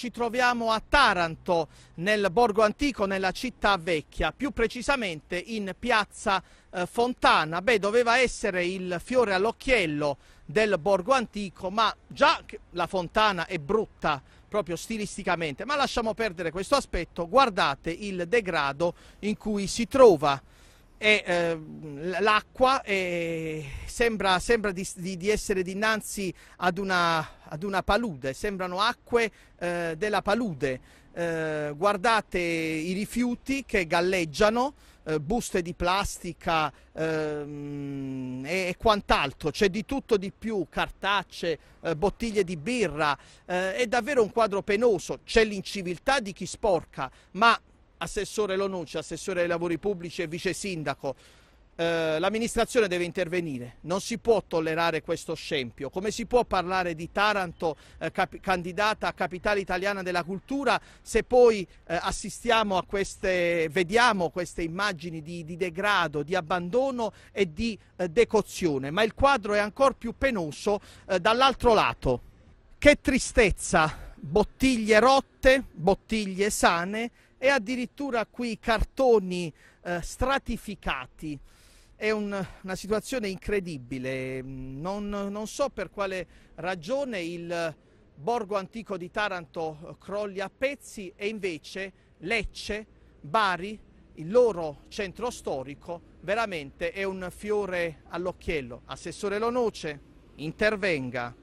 Ci troviamo a Taranto, nel borgo antico, nella città vecchia, più precisamente in piazza eh, Fontana. Beh, doveva essere il fiore all'occhiello del borgo antico, ma già la fontana è brutta proprio stilisticamente, ma lasciamo perdere questo aspetto, guardate il degrado in cui si trova e eh, l'acqua e sembra, sembra di, di, di, essere dinanzi ad una, ad una palude, sembrano acque eh, della palude. Eh, guardate i rifiuti che galleggiano, eh, buste di plastica ehm, e, e, quant'altro, c'è di tutto di più, cartacce, eh, bottiglie di birra, eh, è davvero un quadro penoso, c'è l'inciviltà di chi sporca, ma assessore Lonucci, assessore ai lavori pubblici e vice sindaco, eh, l'amministrazione deve intervenire, non si può tollerare questo scempio. Come si può parlare di Taranto eh, candidata a capitale italiana della cultura se poi eh, assistiamo a queste, vediamo queste immagini di, di degrado, di abbandono e di eh, decozione? Ma il quadro è ancora più penoso eh, dall'altro lato. Che tristezza! bottiglie rotte, bottiglie sane e addirittura qui cartoni eh, stratificati. È un, una situazione incredibile, non, non, so per quale ragione il borgo antico di Taranto eh, crolli a pezzi e invece Lecce, Bari, il loro centro storico, veramente è un fiore all'occhiello. Assessore Lonoce, intervenga.